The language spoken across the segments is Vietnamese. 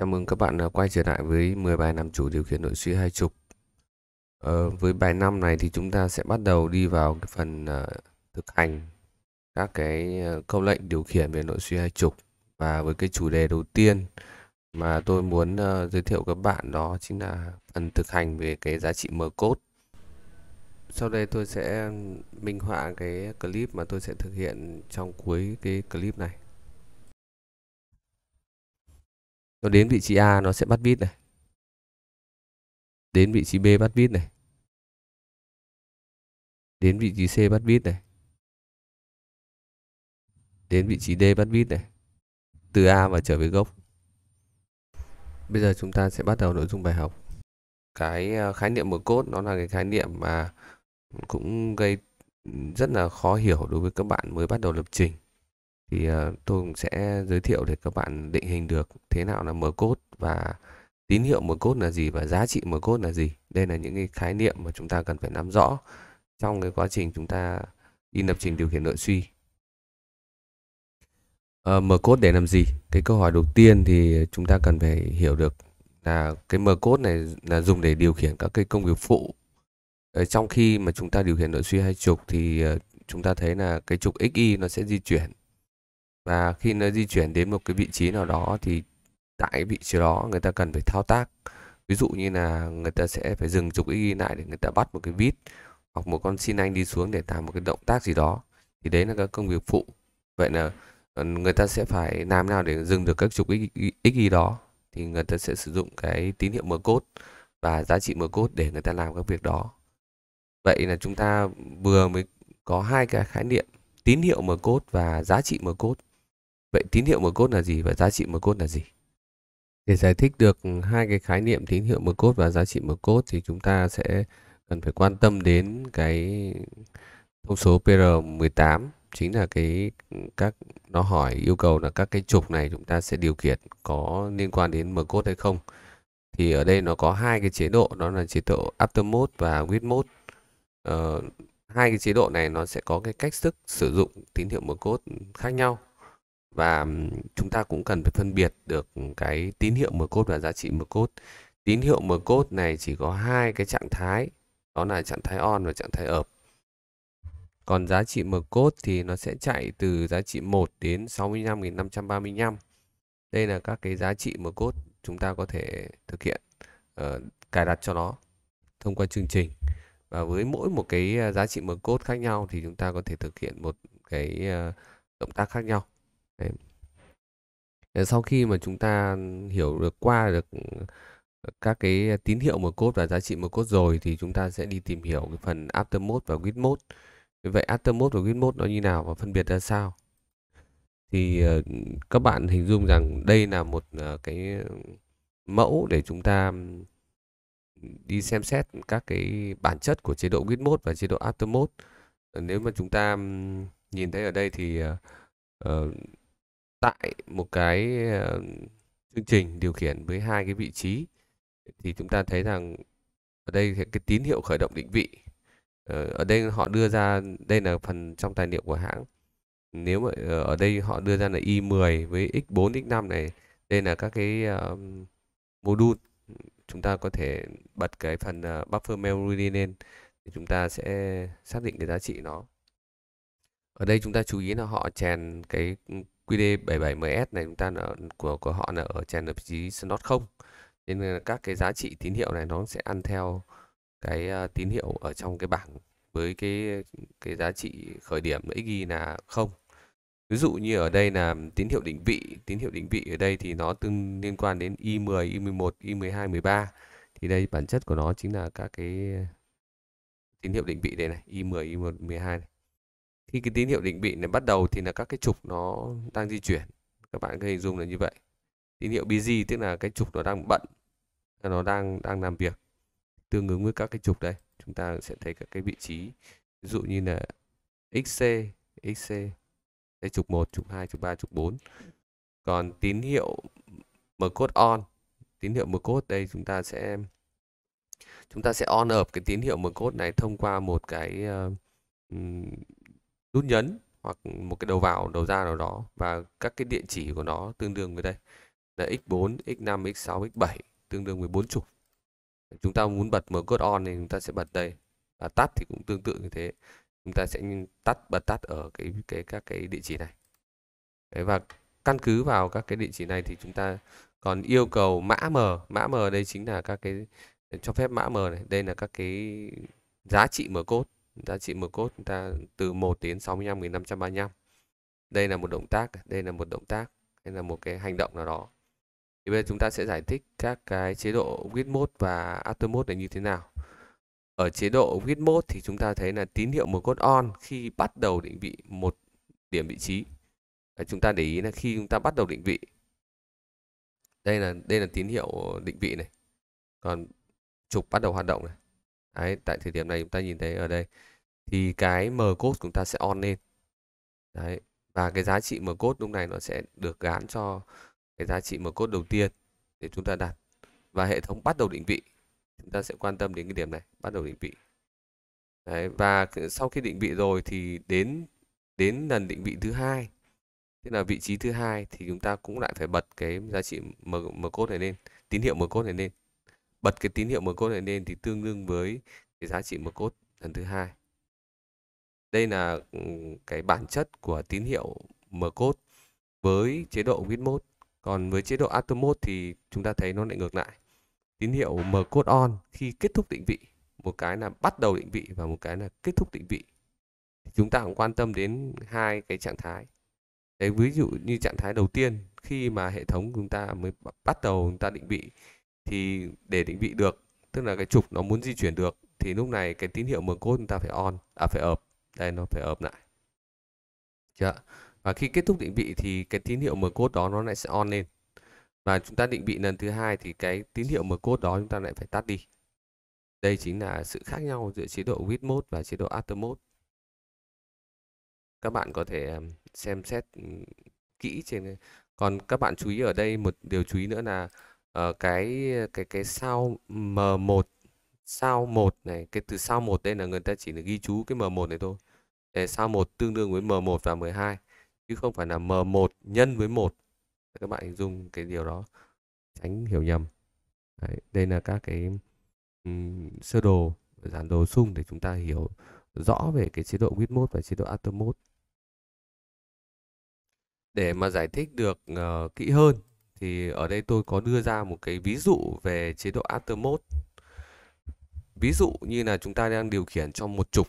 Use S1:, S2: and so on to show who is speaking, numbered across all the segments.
S1: Chào mừng các bạn à, quay trở lại với 10 bài làm chủ điều khiển nội suy hai trục. Ờ, với bài 5 này thì chúng ta sẽ bắt đầu đi vào cái phần uh, thực hành các cái à, câu lệnh điều khiển về nội suy hai trục và với cái chủ đề đầu tiên mà tôi muốn uh, giới thiệu các bạn đó chính là phần thực hành về cái giá trị mở cốt. Sau đây tôi sẽ minh họa cái clip mà tôi sẽ thực hiện
S2: trong cuối cái clip này. nó đến vị trí A nó sẽ bắt vít này đến vị trí B bắt vít này đến vị trí C bắt vít này đến vị trí D bắt vít này từ A và trở về gốc
S1: bây giờ chúng ta sẽ bắt đầu nội dung bài học cái ờ, khái niệm mở cốt nó là cái khái niệm mà cũng gây rất là khó hiểu đối với các bạn mới bắt đầu lập trình thì ờ, tôi cũng sẽ giới thiệu để các bạn định hình được thế nào là mở cốt và tín hiệu mở cốt là gì và giá trị mở cốt là gì đây là những cái khái niệm mà chúng ta cần phải nắm rõ trong cái quá trình chúng ta in lập trình điều khiển nội suy à, ờ, mở cốt để làm gì cái câu hỏi đầu tiên thì chúng ta cần phải hiểu được là cái mở cốt này là dùng để điều khiển các cái công việc phụ ở ờ, trong khi mà chúng ta điều khiển nội suy hai trục thì chúng ta thấy là cái trục xy nó sẽ di chuyển và khi nó di chuyển đến một cái vị trí nào đó thì tại vị trí đó người ta cần phải thao tác ví dụ như là người ta sẽ phải dừng chụp cái ghi lại để người ta bắt một cái vít hoặc một con xin anh đi xuống để làm một cái động tác gì đó thì đấy là các công việc phụ vậy là ờ, người ta sẽ phải làm nào để dừng được các trục x y đó thì người ta sẽ sử dụng cái tín hiệu mở cốt và giá trị mở cốt để người ta làm các việc đó vậy là chúng ta vừa mới có hai cái khái niệm tín hiệu mở cốt và giá trị mở cốt Vậy tín hiệu một cốt là gì và giá trị một cốt là gì? Để giải thích được hai cái khái niệm tín hiệu một cốt và giá trị một cốt thì chúng ta sẽ cần phải quan tâm đến cái thông số PR18 chính là cái các nó hỏi yêu cầu là các cái trục này chúng ta sẽ điều khiển có liên quan đến mở cốt hay không thì ở đây nó có hai cái chế độ đó là chế độ after mode và with mode ờ, hai cái chế độ này nó sẽ có cái cách thức sử dụng tín hiệu mở cốt khác nhau và chúng ta cũng cần phải phân biệt được cái tín hiệu mở cốt và giá trị mở cốt tín hiệu mở cốt này chỉ có hai cái trạng thái đó là trạng thái on và trạng thái ập còn giá trị mở cốt thì nó sẽ chạy từ giá trị 1 đến 65.535 đây là các cái giá trị mở cốt chúng ta có thể thực hiện uh, cài đặt cho nó thông qua chương trình và với mỗi một cái ờ, giá trị mở cốt khác nhau thì chúng ta có thể thực hiện một cái uh, động tác khác nhau Đấy. Sau khi mà chúng ta hiểu được qua được ờ, các cái tín hiệu một cốt và giá trị một cốt rồi thì chúng ta sẽ đi tìm hiểu cái phần after mode và with mode. Vậy after mode và with mode nó như nào và phân biệt ra sao? Thì ờ, các bạn hình dung rằng đây là một ờ, cái mẫu để chúng ta đi xem xét các cái bản chất của chế độ with mode và chế độ after mode. Nếu mà chúng ta nhìn thấy ở đây thì uh, tại một cái ờ, chương trình điều khiển với hai cái vị trí thì chúng ta thấy rằng ở đây cái tín hiệu khởi động định vị ờ, ở đây họ đưa ra đây là phần trong tài liệu của hãng nếu mà ờ, ở đây họ đưa ra là i10 với x4 x5 này đây là các cái uh, module chúng ta có thể bật cái phần uh, buffer memory lên thì chúng ta sẽ xác định cái giá trị nó ở đây chúng ta chú ý là họ chèn cái QD 770S này chúng ta là của của họ là ở trên lập trí slot 0 nên các cái giá trị tín hiệu này nó sẽ ăn theo cái ờ, tín hiệu ở trong cái bảng với cái cái giá trị khởi điểm nãy ghi là không ví dụ như ở đây là tín hiệu định vị tín hiệu định vị ở đây thì nó tương liên quan đến i10 i11 i12 13 thì đây bản chất của nó chính là các cái tín hiệu định vị đây này i10 i12 này khi cái tín hiệu định vị này bắt đầu thì là các cái trục nó đang di chuyển các bạn có hình dung là như vậy tín hiệu busy tức là cái trục nó đang bận nó đang đang làm việc tương ứng với các cái trục đây chúng ta sẽ thấy các cái vị trí ví dụ như là xc xc đây trục 1, trục 2, trục 3, trục 4 còn tín hiệu mở code on tín hiệu mở code đây chúng ta sẽ chúng ta sẽ on hợp cái tín hiệu mở code này thông qua một cái uh, nút nhấn hoặc một cái đầu vào đầu ra nào đó và các cái địa chỉ của nó tương đương với đây là x4, x5, x6, x7 tương đương với bốn chục. Chúng ta muốn bật mở code on thì chúng ta sẽ bật đây và tắt thì cũng tương tự như thế. Chúng ta sẽ tắt bật tắt ở cái cái các cái địa chỉ này. Đấy và căn cứ vào các cái địa chỉ này thì chúng ta còn yêu cầu mã m, mã m đây chính là các cái cho phép mã m này, đây là các cái giá trị mở code giá trị một cốt chúng ta từ 1 đến 65.535 đây là một động tác đây là một động tác hay là một cái hành động nào đó thì bây giờ chúng ta sẽ giải thích các cái chế độ grid mode và after mode là như thế nào ở chế độ grid mode thì chúng ta thấy là tín hiệu một cốt on khi bắt đầu định vị một điểm vị trí và chúng ta để ý là khi chúng ta bắt đầu định vị đây là đây là tín hiệu định vị này còn trục bắt đầu hoạt động này Đấy, tại thời điểm này chúng ta nhìn thấy ở đây thì cái M code chúng ta sẽ on lên. Đấy, và cái giá trị M code lúc này nó sẽ được gán cho cái giá trị M code đầu tiên để chúng ta đặt. Và hệ thống bắt đầu định vị. Chúng ta sẽ quan tâm đến cái điểm này, bắt đầu định vị. Đấy, và sau khi định vị rồi thì đến đến lần định vị thứ hai tức là vị trí thứ hai thì chúng ta cũng lại phải bật cái giá trị M, M code này lên tín hiệu M code này lên bật cái tín hiệu mở cốt này lên thì tương đương với cái giá trị mở cốt lần thứ hai đây là ừ, cái bản chất của tín hiệu mở cốt với chế độ width mode còn với chế độ atom mode thì chúng ta thấy nó lại ngược lại tín hiệu mở cốt on khi kết thúc định vị một cái là bắt đầu định vị và một cái là kết thúc định vị chúng ta cũng quan tâm đến hai cái trạng thái đấy ví dụ như trạng thái đầu tiên khi mà hệ thống chúng ta mới bắt đầu chúng ta định vị thì để định vị được tức là cái trục nó muốn di chuyển được thì lúc này cái tín hiệu mường cốt chúng ta phải on à phải ợp đây nó phải ợp lại chưa dạ. và khi kết thúc định vị thì cái tín hiệu mờ cốt đó nó lại sẽ on lên và chúng ta định vị lần thứ hai thì cái tín hiệu mở cốt đó chúng ta lại phải tắt đi đây chính là sự khác nhau giữa chế độ with mode và chế độ after mode các bạn có thể à, xem xét ừ, kỹ trên còn các bạn chú ý ở đây một điều chú ý nữa là uh, cái cái cái sao M1 sao 1 này, cái từ sao 1 đây là người ta chỉ ghi chú cái M1 này thôi. Để sao 1 tương đương với M1 và 12 chứ không phải là M1 nhân với 1. Các bạn hình dung cái điều đó tránh hiểu nhầm. Đấy, đây là các cái um, sơ đồ dàn đồ sung để chúng ta hiểu rõ về cái chế độ grid mode và chế độ atom mode. Để mà giải thích được uh, kỹ hơn thì ở đây tôi có đưa ra một cái ví dụ về chế độ after mode ví dụ như là chúng ta đang điều khiển cho một trục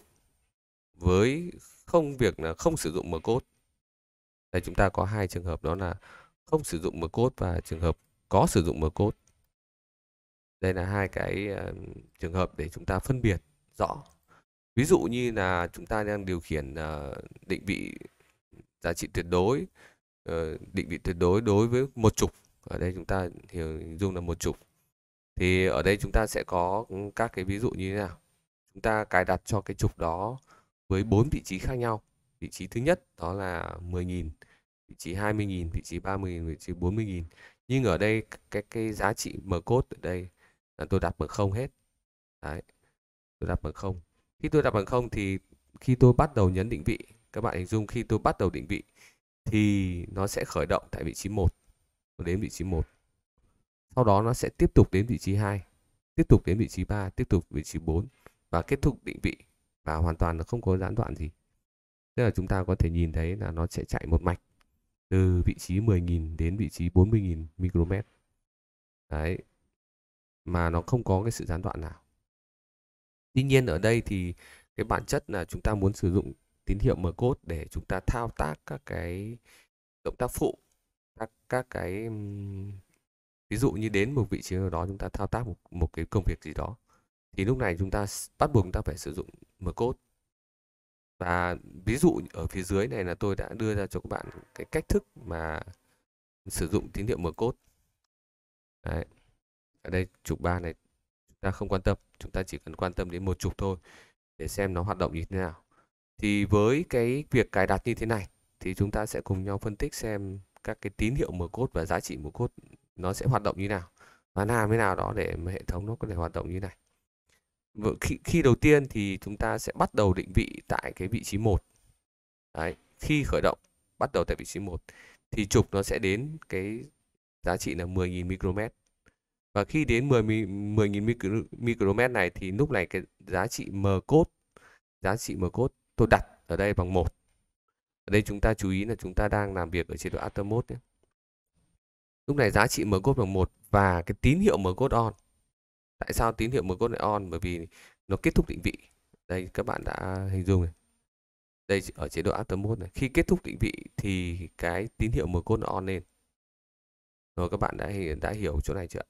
S1: với không việc là không sử dụng mở cốt đây chúng ta có hai trường hợp đó là không sử dụng mở cốt và trường hợp có sử dụng mở cốt đây là hai cái ờ, trường hợp để chúng ta phân biệt rõ ví dụ như là chúng ta đang điều khiển ờ, định vị giá trị tuyệt đối Ờ, định vị tuyệt đối đối với một trục ở đây chúng ta hiểu hình dung là một trục thì ở đây chúng ta sẽ có các cái ví dụ như thế nào chúng ta cài đặt cho cái trục đó với bốn vị trí khác nhau vị trí thứ nhất đó là 10.000 vị trí 20.000 vị trí 30.000 vị trí 40.000 nhưng ở đây cái cái giá trị mở cốt ở đây là tôi đặt bằng không hết đấy tôi đặt bằng không khi tôi đặt bằng không thì khi tôi bắt đầu nhấn định vị các bạn hình dung khi tôi bắt đầu định vị thì nó sẽ khởi động tại vị trí 1 đến vị trí 1. Sau đó nó sẽ tiếp tục đến vị trí 2, tiếp tục đến vị trí 3, tiếp tục vị trí 4 và kết thúc định vị và hoàn toàn nó không có gián đoạn gì. Tức là chúng ta có thể nhìn thấy là nó sẽ chạy một mạch từ vị trí 10.000 đến vị trí 40.000 micromet. Đấy. Mà nó không có cái sự gián đoạn nào. Tuy nhiên ở đây thì cái bản chất là chúng ta muốn sử dụng tín hiệu mở code để chúng ta thao tác các cái động tác phụ các các cái ví dụ như đến một vị trí nào đó chúng ta thao tác một, một cái công việc gì đó thì lúc này chúng ta bắt buộc chúng ta phải sử dụng mở code và ví dụ ở phía dưới này là tôi đã đưa ra cho các bạn cái cách thức mà sử dụng tín hiệu mở code Đấy. ở đây trục ba này chúng ta không quan tâm chúng ta chỉ cần quan tâm đến một trục thôi để xem nó hoạt động như thế nào thì với cái việc cài đặt như thế này thì chúng ta sẽ cùng nhau phân tích xem các cái tín hiệu mở cốt và giá trị mở cốt nó sẽ hoạt động như nào và làm thế nào đó để mà hệ thống nó có thể hoạt động như này. Khi, khi đầu tiên thì chúng ta sẽ bắt đầu định vị tại cái vị trí 1. Đấy, khi khởi động bắt đầu tại vị trí 1 thì trục nó sẽ đến cái giá trị là 10.000 micromet. Và khi đến 10 10.000 micro, micromet này thì lúc này cái giá trị M cốt giá trị M cốt tôi đặt ở đây bằng một ở đây chúng ta chú ý là chúng ta đang làm việc ở chế độ Atomos nhé. Lúc này giá trị mở cốt bằng một và cái tín hiệu mở cốt on. Tại sao tín hiệu mở cốt lại on? Bởi vì nó kết thúc định vị. Đây các bạn đã hình dung này. Đây ở chế độ Atomos này. Khi kết thúc định vị thì cái tín hiệu mở cốt nó on lên. Rồi các bạn đã đã hiểu chỗ này chưa?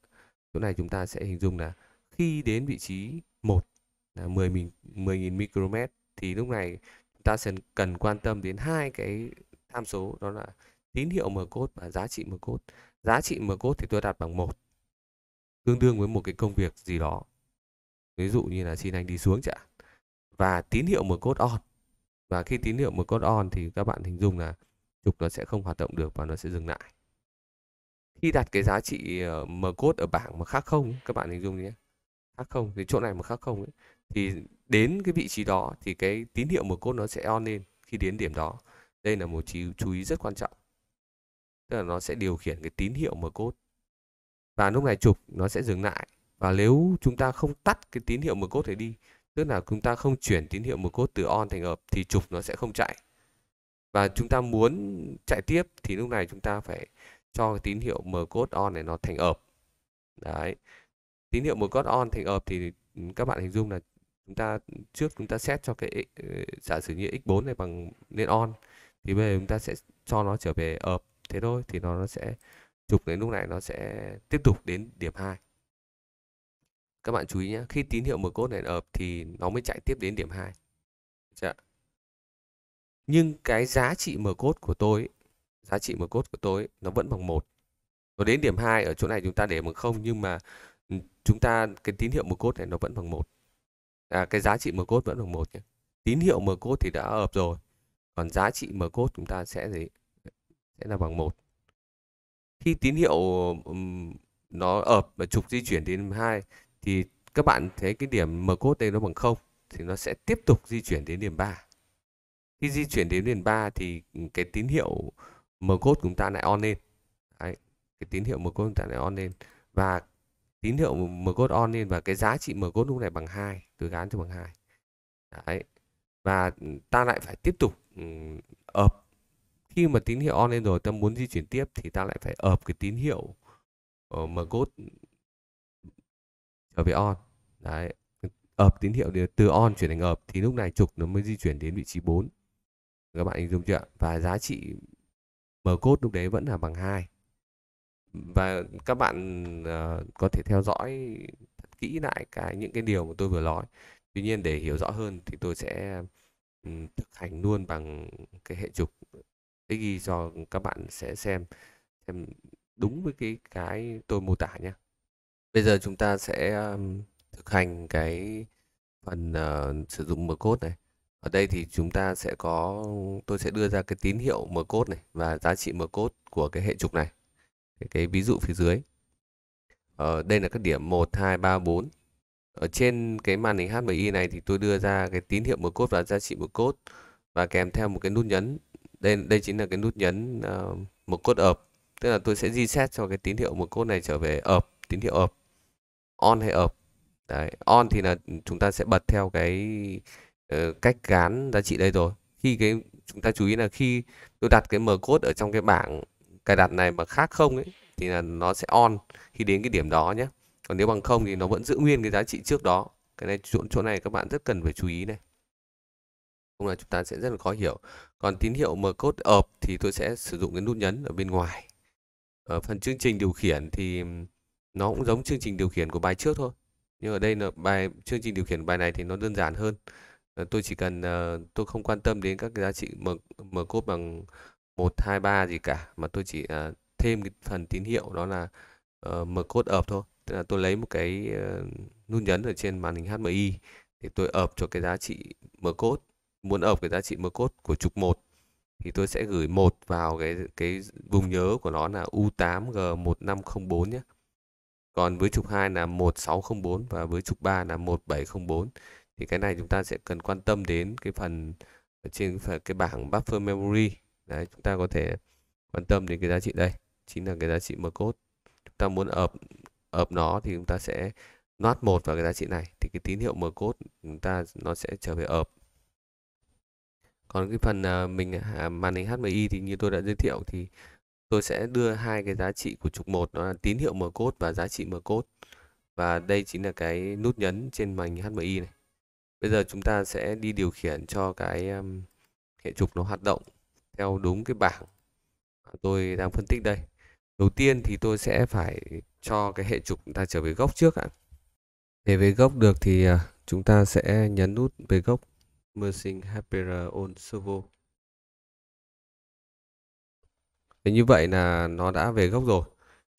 S1: Chỗ này chúng ta sẽ hình dung là khi đến vị trí 1 là 10.000 10 micromet thì lúc này chúng ta sẽ cần quan tâm đến hai cái tham số đó là tín hiệu mở cốt và giá trị mở cốt giá trị mở cốt thì tôi đặt bằng một tương đương với một cái công việc gì đó ví dụ như là xin anh đi xuống chẳng và tín hiệu mở cốt on và khi tín hiệu mở cốt on thì các bạn hình dung là trục nó sẽ không hoạt động được và nó sẽ dừng lại khi đặt cái giá trị ờ, mở cốt ở bảng mà khác không các bạn hình dung nhé khác không thì chỗ này mà khác không ấy, thì đến cái vị trí đó thì cái tín hiệu một cốt nó sẽ on lên khi đến điểm đó đây là một chú ý rất quan trọng tức là nó sẽ điều khiển cái tín hiệu mở cốt và lúc này chụp nó sẽ dừng lại và nếu chúng ta không tắt cái tín hiệu mở cốt để đi tức là chúng ta không chuyển tín hiệu mở cốt từ on thành hợp thì chụp nó sẽ không chạy và chúng ta muốn chạy tiếp thì lúc này chúng ta phải cho cái tín hiệu mở cốt on này nó thành hợp đấy tín hiệu mở cốt on thành hợp thì các bạn hình dung là chúng ta trước chúng ta xét cho cái ờ, giả sử như x4 này bằng nên on thì bây giờ chúng ta sẽ cho nó trở về ợp thế thôi thì nó nó sẽ chụp đến lúc này nó sẽ tiếp tục đến điểm 2 các bạn chú ý nhé khi tín hiệu mở cốt này ợp thì nó mới chạy tiếp đến điểm 2 dạ. nhưng cái giá trị mở cốt của tôi giá trị mở cốt của tôi nó vẫn bằng một nó đến điểm 2 ở chỗ này chúng ta để bằng không nhưng mà ừ, chúng ta cái tín hiệu mở cốt này nó vẫn bằng một à, cái giá trị mở cốt vẫn bằng một nhé tín hiệu mở cốt thì đã hợp rồi còn giá trị mở cốt chúng ta sẽ gì sẽ là bằng một khi tín hiệu nó ợp và trục di chuyển đến hai thì các bạn thấy cái điểm mở cốt đây nó bằng không thì nó sẽ tiếp tục di chuyển đến điểm 3 khi di chuyển đến điểm 3 thì cái tín hiệu mở cốt chúng ta lại on lên Đấy, cái tín hiệu mở cốt chúng ta lại on lên và tín hiệu mở mcode on lên và cái giá trị mở mcode lúc này bằng hai tôi gán cho bằng hai đấy và ừ, ta lại phải tiếp tục ừ, ập khi mà tín hiệu on lên rồi ta muốn di chuyển tiếp thì ta lại phải ập cái tín hiệu mở ờ, mcode trở về on đấy ập tín hiệu từ on chuyển thành ập thì lúc này trục nó mới di chuyển đến vị trí 4 các bạn hình dung chưa và giá trị mở code lúc đấy vẫn là bằng hai và các bạn uh, có thể theo dõi thật kỹ lại cái những cái điều mà tôi vừa nói tuy nhiên để hiểu rõ hơn thì tôi sẽ um, thực hành luôn bằng cái hệ trục cái ghi cho các bạn sẽ xem xem đúng với cái cái tôi mô tả nhé bây giờ chúng ta sẽ um, thực hành cái phần uh, sử dụng mở code này ở đây thì chúng ta sẽ có tôi sẽ đưa ra cái tín hiệu mở code này và giá trị mở code của cái hệ trục này cái, cái ví dụ phía dưới ở ờ, đây là các điểm 1 2 3 4 ở trên cái màn hình HMI này thì tôi đưa ra cái tín hiệu một cốt và giá trị một cốt và kèm theo một cái nút nhấn đây đây chính là cái nút nhấn uh, một cốt ập tức là tôi sẽ reset cho cái tín hiệu một cốt này trở về ập tín hiệu ập on hay ập Đấy, on thì là chúng ta sẽ bật theo cái uh, cách gán giá trị đây rồi khi cái chúng ta chú ý là khi tôi đặt cái m code ở trong cái bảng cài đặt này mà khác không ấy thì là nó sẽ on khi đến cái điểm đó nhé còn nếu bằng không thì nó vẫn giữ nguyên cái giá trị trước đó cái này chỗ chỗ này các bạn rất cần phải chú ý này không là chúng ta sẽ rất là khó hiểu còn tín hiệu mở cốt ợp thì tôi sẽ sử dụng cái nút nhấn ở bên ngoài ở phần chương trình điều khiển thì nó cũng giống chương trình điều khiển của bài trước thôi nhưng ở đây là bài chương trình điều khiển bài này thì nó đơn giản hơn ờ, tôi chỉ cần ờ, tôi không quan tâm đến các cái giá trị mở mở cốt bằng một hai ba gì cả mà tôi chỉ uh, thêm cái phần tín hiệu đó là uh, mở cốt ợp thôi tức là tôi lấy một cái uh, nút nhấn ở trên màn hình HMI thì tôi ợp cho cái giá trị mở cốt muốn ợp cái giá trị mở cốt của trục 1 thì tôi sẽ gửi một vào cái cái vùng nhớ của nó là U8G1504 nhé. Còn với trục 2 là 1604 và với trục 3 là 1704. Thì cái này chúng ta sẽ cần quan tâm đến cái phần ở trên cái bảng buffer memory đấy chúng ta có thể quan tâm đến cái giá trị đây chính là cái giá trị mở cốt chúng ta muốn ập ập nó thì chúng ta sẽ loát một vào cái giá trị này thì cái tín hiệu mở cốt chúng ta nó sẽ trở về ập còn cái phần à, mình à, màn hình HMI thì như tôi đã giới thiệu thì tôi sẽ đưa hai cái giá trị của trục một đó là tín hiệu mở cốt và giá trị mở cốt và đây chính là cái nút nhấn trên màn hình HMI này bây giờ chúng ta sẽ đi điều khiển cho cái à, hệ trục nó hoạt động theo đúng cái bảng mà tôi đang phân tích đây đầu tiên thì tôi sẽ phải cho cái hệ trục chúng ta trở về gốc trước ạ để về gốc được thì à, chúng ta sẽ nhấn
S2: nút về gốc
S1: merging hyper on servo
S2: Thế như vậy là nó đã về gốc rồi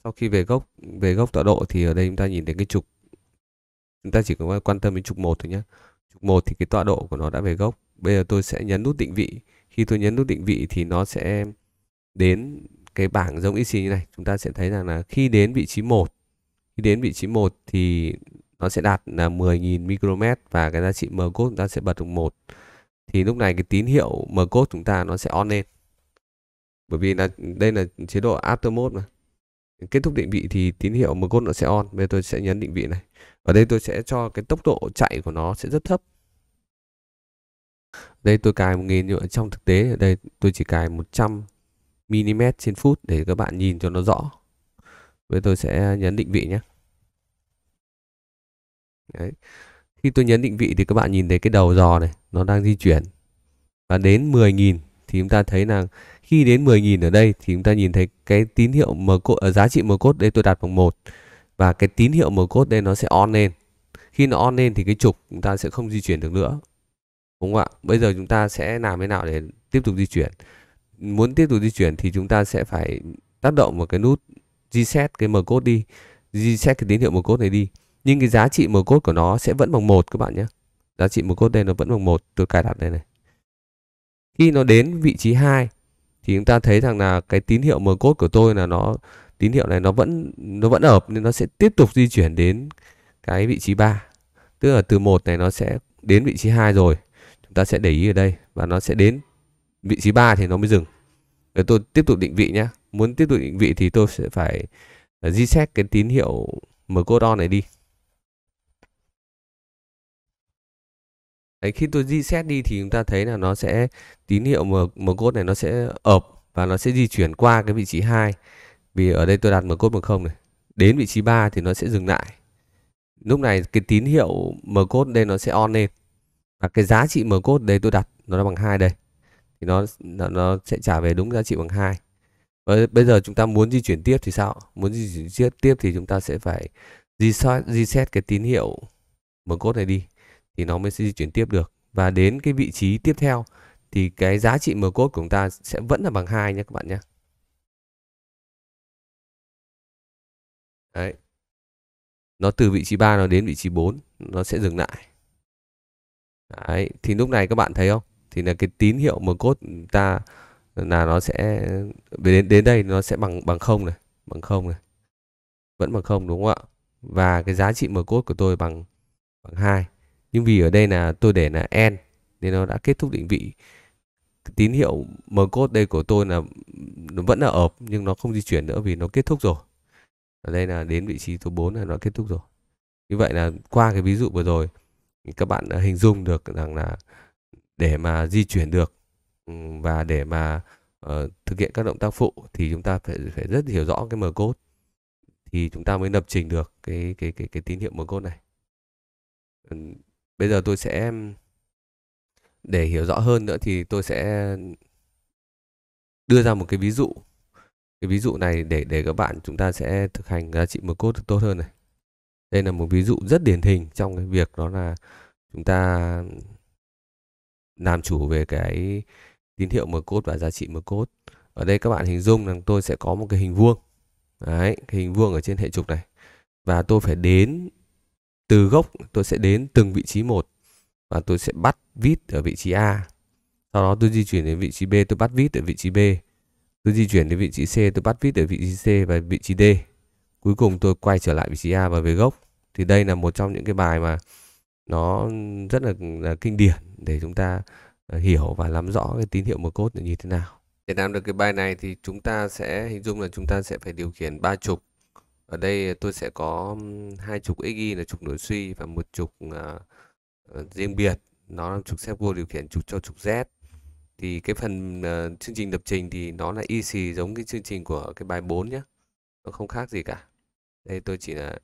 S2: sau khi về gốc về gốc tọa
S1: độ thì ở đây chúng ta nhìn thấy cái trục chúng ta chỉ cần quan tâm đến trục một thôi nhé trục một thì cái tọa độ của nó đã về gốc bây giờ tôi sẽ nhấn nút định vị khi tôi nhấn nút định vị thì nó sẽ đến cái bảng giống IC như này chúng ta sẽ thấy rằng là khi đến vị trí 1 khi đến vị trí 1 thì nó sẽ đạt là 10.000 micromet và cái giá trị M chúng ta sẽ bật được 1 thì lúc này cái tín hiệu M chúng ta nó sẽ on lên bởi vì là đây là chế độ after mode mà kết thúc định vị thì tín hiệu M nó sẽ on bây giờ tôi sẽ nhấn định vị này ở đây tôi sẽ cho cái tốc độ chạy của nó sẽ rất thấp đây tôi cài 1000 nhưng ở trong thực tế ở đây tôi chỉ cài 100 mm trên phút để các bạn nhìn cho nó rõ bây tôi sẽ nhấn định vị nhé Đấy. khi tôi nhấn định vị thì các bạn nhìn thấy cái đầu dò này nó đang di chuyển và đến 10.000 thì chúng ta thấy là khi đến 10.000 ở đây thì chúng ta nhìn thấy cái tín hiệu mở cốt ở giá trị mở cốt đây tôi đặt bằng một và cái tín hiệu mở cốt đây nó sẽ on lên khi nó on lên thì cái trục chúng ta sẽ không di chuyển được nữa đúng không ạ bây giờ chúng ta sẽ làm thế nào để tiếp tục di chuyển muốn tiếp tục di chuyển thì chúng ta sẽ phải tác động vào cái nút reset cái mở code đi reset cái tín hiệu mở code này đi nhưng cái giá trị mở code của nó sẽ vẫn bằng một các bạn nhé giá trị mở code đây nó vẫn bằng một tôi cài đặt đây này khi nó đến vị trí 2 thì chúng ta thấy rằng là cái tín hiệu mở code của tôi là nó tín hiệu này nó vẫn nó vẫn ở nên nó sẽ tiếp tục di chuyển đến cái vị trí 3 tức là từ một này nó sẽ đến vị trí 2 rồi ta sẽ để ý ở đây và nó sẽ đến vị trí 3 thì nó mới dừng để tôi tiếp tục định vị nhé muốn tiếp tục định vị thì tôi sẽ phải ờ, reset cái tín hiệu mở code on này đi Đấy, khi tôi reset đi thì chúng ta thấy là nó sẽ tín hiệu mở mở code này nó sẽ ợp và nó sẽ di chuyển qua cái vị trí 2 vì ở đây tôi đặt mở code bằng không này đến vị trí 3 thì nó sẽ dừng lại lúc này cái tín hiệu mở code đây nó sẽ on lên và cái giá trị mở cốt đấy tôi đặt nó là bằng hai đây thì nó nó sẽ trả về đúng giá trị bằng hai và bây giờ chúng ta muốn di chuyển tiếp thì sao muốn di chuyển tiếp thì chúng ta sẽ phải reset, reset cái tín hiệu mở cốt này đi thì nó mới sẽ di chuyển tiếp
S2: được và đến cái vị trí tiếp theo thì cái giá trị mở cốt của chúng ta sẽ vẫn là bằng hai nhé các bạn nhé Đấy. Nó từ vị trí 3 nó đến vị trí 4 nó sẽ dừng lại.
S1: Đấy, thì lúc này các bạn thấy không? Thì là cái tín hiệu mà cốt ta là nó sẽ đến đến đây nó sẽ bằng bằng không này, bằng không này. Vẫn bằng không đúng không ạ? Và cái giá trị mở cốt của tôi bằng bằng 2. Nhưng vì ở đây là tôi để là n nên nó đã kết thúc định vị. Cái tín hiệu mở cốt đây của tôi là nó vẫn là ợp nhưng nó không di chuyển nữa vì nó kết thúc rồi. Ở đây là đến vị trí số 4 là nó kết thúc rồi. Như vậy là qua cái ví dụ vừa rồi các bạn hình dung được rằng là để mà di chuyển được ừ, và để mà uh, thực hiện các động tác phụ thì chúng ta phải phải rất hiểu rõ cái mở code thì chúng ta mới lập trình được cái cái cái cái tín hiệu mở code này bây giờ tôi sẽ để hiểu rõ hơn nữa thì tôi sẽ đưa ra một cái ví dụ cái ví dụ này để để các bạn chúng ta sẽ thực hành giá trị mở code tốt hơn này đây là một ví dụ rất điển hình trong cái việc đó là chúng ta làm chủ về cái tín hiệu mở cốt và giá trị mở cốt ở đây các bạn hình dung rằng tôi sẽ có một cái hình vuông đấy cái hình vuông ở trên hệ trục này và tôi phải đến từ gốc tôi sẽ đến từng vị trí một và tôi sẽ bắt vít ở vị trí A sau đó tôi di chuyển đến vị trí B tôi bắt vít ở vị trí B tôi di chuyển đến vị trí C tôi bắt vít ở vị trí C và vị trí D cuối cùng tôi quay trở lại vị trí A và về gốc thì đây là một trong những cái bài mà nó rất là, là kinh điển để chúng ta ờ, hiểu và nắm rõ cái tín hiệu một cốt là như thế nào để làm được cái bài này thì chúng ta sẽ hình dung là chúng ta sẽ phải điều khiển ba trục ở đây ờ, tôi sẽ có hai trục xy là trục nội suy và một trục uh, riêng biệt nó là trục xếp vô điều khiển trục cho trục z thì cái phần uh, chương trình lập trình thì nó là y xì giống cái chương trình của cái bài 4 nhé nó không khác gì cả đây tôi chỉ là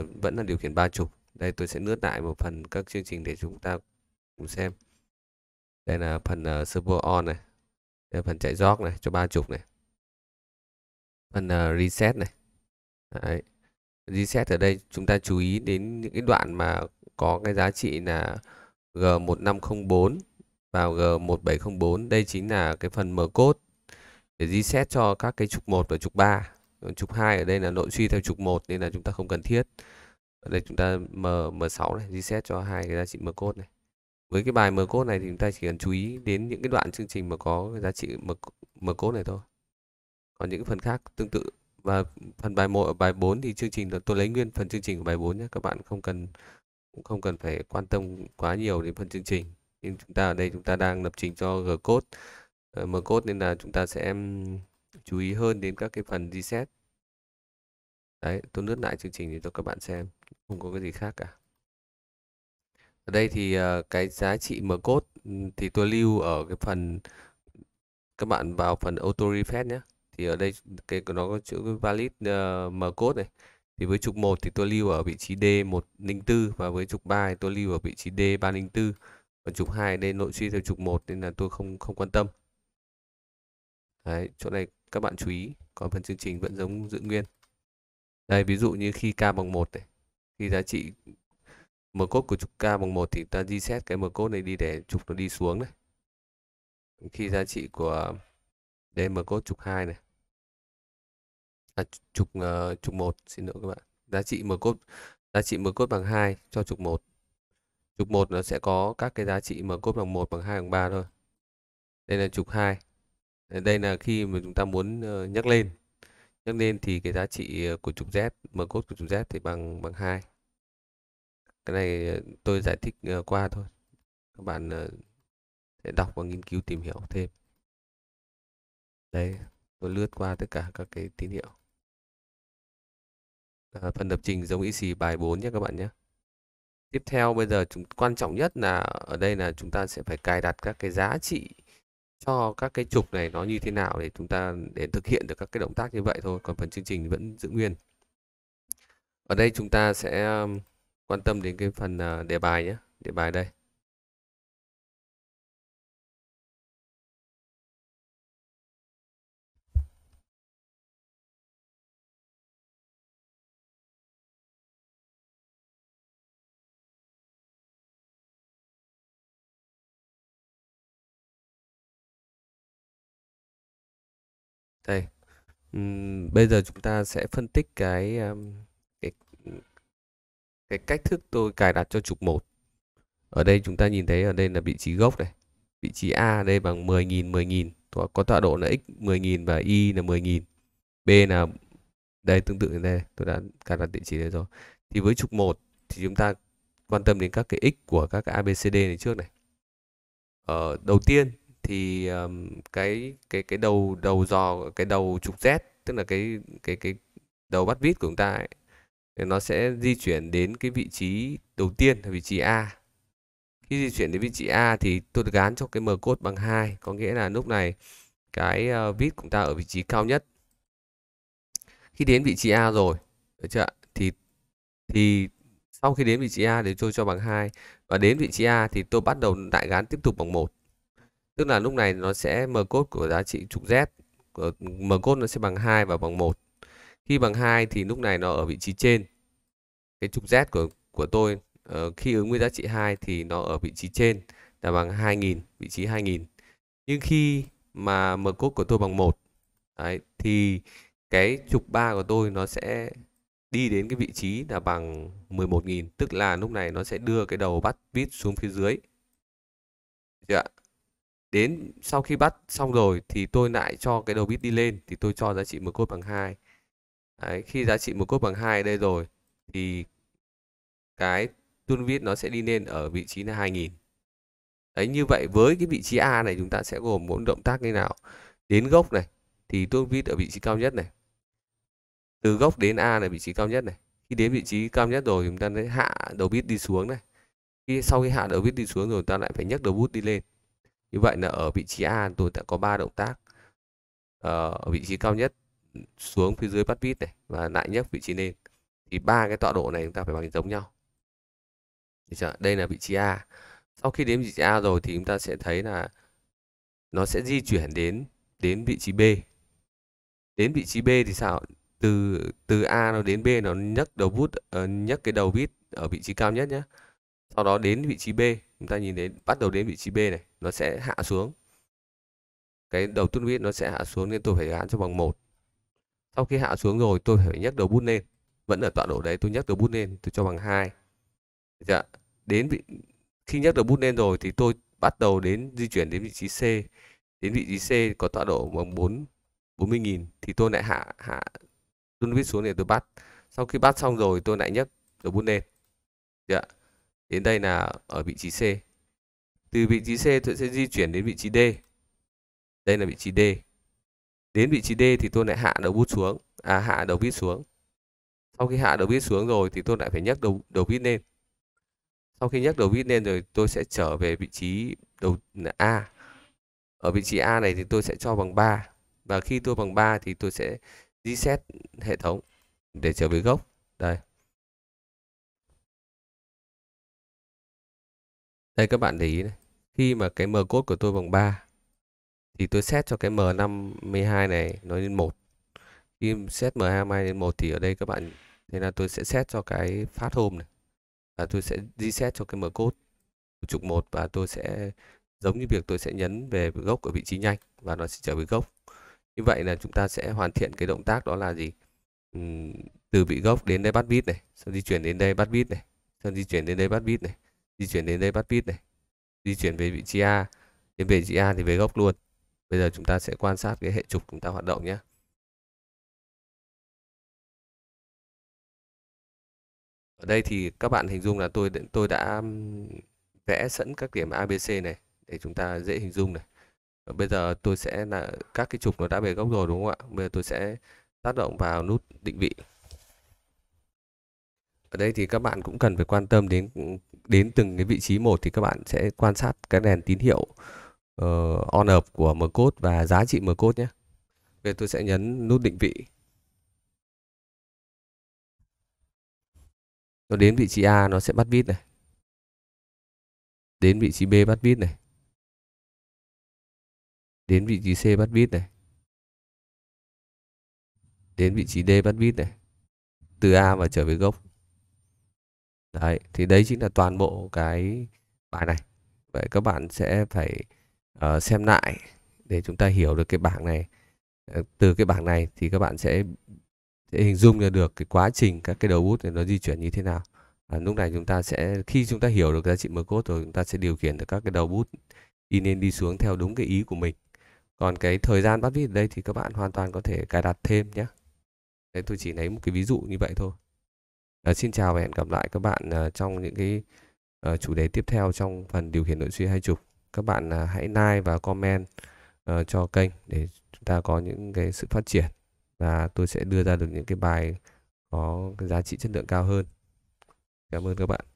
S1: uh, vẫn là điều khiển ba trục đây tôi sẽ nướt lại một phần các chương trình để chúng ta
S2: cùng xem đây là phần uh, ờ, servo on này đây là phần chạy jog này cho ba trục này phần uh, reset này Đấy.
S1: reset ở đây chúng ta chú ý đến những cái đoạn mà có cái giá trị là G1504 vào G1704 đây chính là cái phần mở code để reset cho các cái trục 1 và trục 3 trục 2 ở đây là nội suy theo trục 1 nên là chúng ta không cần thiết ở đây chúng ta m m6 này reset cho hai cái giá trị m code này với cái bài m code này thì chúng ta chỉ cần chú ý đến những cái đoạn chương trình mà có giá trị m m code này thôi còn những phần khác tương tự và phần bài 1 ở bài 4 thì chương trình tôi lấy nguyên phần chương trình của bài 4 nhé các bạn không cần cũng không cần phải quan tâm quá nhiều đến phần chương trình nhưng chúng ta ở đây chúng ta đang lập trình cho g code ờ, m code nên là chúng ta sẽ chú ý hơn đến các cái phần reset đấy tôi lướt lại chương trình để cho các bạn xem không có cái gì khác cả ở đây thì ờ, cái giá trị mở cốt ừ, thì tôi lưu ở cái phần các bạn vào phần auto refresh nhé thì ở đây cái của nó có chữ valid uh, mở cốt này thì với trục 1 thì tôi lưu ở vị trí D104 và với trục 3 thì tôi lưu ở vị trí D304 còn trục 2 đây nội suy theo trục 1 nên là tôi không không quan tâm đấy chỗ này các bạn chú ý còn phần chương trình vẫn giống giữ nguyên đây ví dụ như khi k bằng 1 này khi giá trị mở cốt của trục k bằng 1 thì ta reset cái mở cốt này đi để trục nó đi xuống này khi giá trị của đây mở cốt trục 2 này à, trục uh, trục 1 xin lỗi các bạn giá trị mở cốt giá trị mở cốt bằng 2 cho trục 1 trục 1 nó sẽ có các cái giá trị mở cốt bằng 1 bằng 2 bằng 3 thôi đây là trục 2 đây là khi mà chúng ta muốn ờ, nhắc lên nhắc lên thì cái giá trị ờ, của trục z mở cốt của trục
S2: z thì bằng bằng hai cái này ờ, tôi giải thích qua thôi các bạn sẽ đọc và nghiên cứu tìm hiểu thêm đấy tôi lướt qua tất cả các cái tín hiệu à, phần
S1: lập trình giống y xì bài 4 nhé các bạn nhé tiếp theo bây giờ chúng quan trọng nhất là ở đây là chúng ta sẽ phải cài đặt các cái giá trị cho các cái trục này nó như thế nào để chúng ta để thực hiện được các cái động tác như vậy thôi còn phần chương trình vẫn giữ nguyên
S2: ở đây chúng ta sẽ um, quan tâm đến cái phần à, đề bài nhé đề bài đây Đây. Ừm, bây giờ chúng ta sẽ phân tích cái um, cái
S1: cái cách thức tôi cài đặt cho trục 1. Ở đây chúng ta nhìn thấy ở đây là vị trí gốc này. Vị trí A đây bằng 10.000 10.000, có, có tọa độ là x 10.000 và y là 10.000. B là đây tương tự như đây, tôi đã cài đặt địa chỉ đây rồi. Thì với trục 1 thì chúng ta quan tâm đến các cái x của các cái ABCD này trước này. Ờ, đầu tiên thì um, cái cái cái đầu đầu dò cái đầu trục z tức là cái cái cái đầu bắt vít của chúng ta ấy, thì nó sẽ di chuyển đến cái vị trí đầu tiên là vị trí A. Khi di chuyển đến vị trí A thì tôi gán cho cái m cốt bằng 2, có nghĩa là lúc này cái ờ, vít của chúng ta ở vị trí cao nhất. Khi đến vị trí A rồi, được chưa Thì thì sau khi đến vị trí A thì tôi cho bằng 2 và đến vị trí A thì tôi bắt đầu lại gán tiếp tục bằng 1. Tức là lúc này nó sẽ m cốt của giá trị trục Z của ờ, m cốt nó sẽ bằng 2 và bằng 1. Khi bằng 2 thì lúc này nó ở vị trí trên. Cái trục Z của của tôi uh, khi ứng với giá trị 2 thì nó ở vị trí trên là bằng 2000, vị trí 2000. Nhưng khi mà m cốt của tôi bằng 1 đấy, thì cái trục 3 của tôi nó sẽ đi đến cái vị trí là bằng 11.000 tức là lúc này nó sẽ đưa cái đầu bắt vít xuống phía dưới. Được chưa ạ? đến sau khi bắt xong rồi thì tôi lại cho cái đầu bit đi lên thì tôi cho giá trị một cốt bằng hai Đấy, khi giá trị một cốt bằng hai đây rồi thì cái tuôn viết nó sẽ đi lên ở vị trí là 2000 Đấy như vậy với cái vị trí A này chúng ta sẽ gồm bốn động tác như nào đến gốc này thì tuôn viết ở vị trí cao nhất này từ gốc đến A là vị trí cao nhất này khi đến vị trí cao nhất rồi chúng ta sẽ hạ đầu bit đi xuống này khi sau khi hạ đầu bit đi xuống rồi ta lại phải nhấc đầu bút đi lên như vậy là ở vị trí A tôi đã có ba động tác ờ, ở vị trí cao nhất ừ, xuống phía dưới bắt vít này và lại nhấc vị trí lên thì ba cái tọa độ này chúng ta phải bằng giống nhau đây là vị trí A sau khi đến vị trí A rồi thì chúng ta sẽ thấy là nó sẽ di chuyển đến đến vị trí B đến vị trí B thì sao từ từ A nó đến B nó nhấc đầu bút uh, nhấc cái đầu vít ở vị trí cao nhất nhé sau đó đến vị trí B chúng ta nhìn đến bắt đầu đến vị trí B này nó sẽ hạ xuống cái đầu tuốt viết nó sẽ hạ xuống nên tôi phải gán cho bằng một sau khi hạ xuống rồi tôi phải nhấc đầu bút lên vẫn ở tọa độ đấy tôi nhấc đầu bút lên tôi cho bằng hai dạ đến vị khi nhấc đầu bút lên rồi thì tôi bắt đầu đến di chuyển đến vị trí C đến vị trí C có tọa độ bằng 4 40.000 thì tôi lại hạ hạ tuôn viết xuống để tôi bắt sau khi bắt xong rồi tôi lại nhấc đầu bút lên dạ đến đây là ở vị trí C từ vị trí C tôi sẽ di chuyển đến vị trí D đây là vị trí D đến vị trí D thì tôi lại hạ đầu bút xuống à hạ đầu viết xuống sau khi hạ đầu viết xuống rồi thì tôi lại phải nhấc đầu đầu viết lên sau khi nhấc đầu viết lên rồi tôi sẽ trở về vị trí đầu A ở vị trí A này thì tôi sẽ cho bằng 3 và
S2: khi tôi bằng 3 thì tôi sẽ reset hệ thống để trở về gốc đây Đây các bạn để ý này. Khi mà cái M cốt của tôi bằng 3 thì tôi xét cho cái M52
S1: này nó lên 1. Khi xét M22 lên 1 thì ở đây các bạn thế là tôi sẽ xét cho cái phát hôm này. Và tôi sẽ reset cho cái M cốt của trục 1 và tôi sẽ giống như việc tôi sẽ nhấn về gốc ở vị trí nhanh và nó sẽ trở về gốc. Như vậy là chúng ta sẽ hoàn thiện cái động tác đó là gì? từ vị gốc đến đây bắt bit này, sau di chuyển đến đây bắt bit này, sau di chuyển đến đây bắt bit này di chuyển đến đây bắt vít này
S2: di chuyển về vị trí A đến về vị trí A thì về gốc luôn bây giờ chúng ta sẽ quan sát cái hệ trục chúng ta hoạt động nhé ở đây thì các bạn hình dung là tôi tôi đã vẽ sẵn các điểm
S1: ABC này để chúng ta dễ hình dung này và bây giờ tôi sẽ là các cái trục nó đã về gốc rồi đúng không ạ bây giờ tôi sẽ tác động vào nút định vị ở đây thì các bạn cũng cần phải quan tâm đến đến từng cái vị trí một thì các bạn sẽ quan sát cái đèn tín hiệu uh, on off của mcode và giá trị mcode nhé
S2: về tôi sẽ nhấn nút định vị nó đến vị trí A nó sẽ bắt vít này đến vị trí B bắt vít này đến vị trí C bắt vít này đến vị trí D bắt vít này từ A và trở về gốc Đấy, thì đấy chính là toàn bộ cái bài này.
S1: Vậy các bạn sẽ phải uh, xem lại để chúng ta hiểu được cái bảng này. Uh, từ cái bảng này thì các bạn sẽ, sẽ hình dung ra được cái quá trình các cái đầu bút này nó di chuyển như thế nào. À, lúc này chúng ta sẽ khi chúng ta hiểu được giá trị mở cốt rồi chúng ta sẽ điều khiển được các cái đầu bút đi lên đi xuống theo đúng cái ý của mình. Còn cái thời gian bắt vít ở đây thì các bạn hoàn toàn có thể cài đặt thêm nhé. Đấy tôi chỉ lấy một cái ví dụ như vậy thôi. À, xin chào và hẹn gặp lại các bạn à, trong những cái à, chủ đề tiếp theo trong phần điều khiển nội suy hai trục. Các bạn à, hãy like và comment à, cho kênh để chúng ta có những
S2: cái sự phát triển và tôi sẽ đưa ra được những cái bài có cái giá trị chất lượng cao hơn. Cảm ơn các bạn.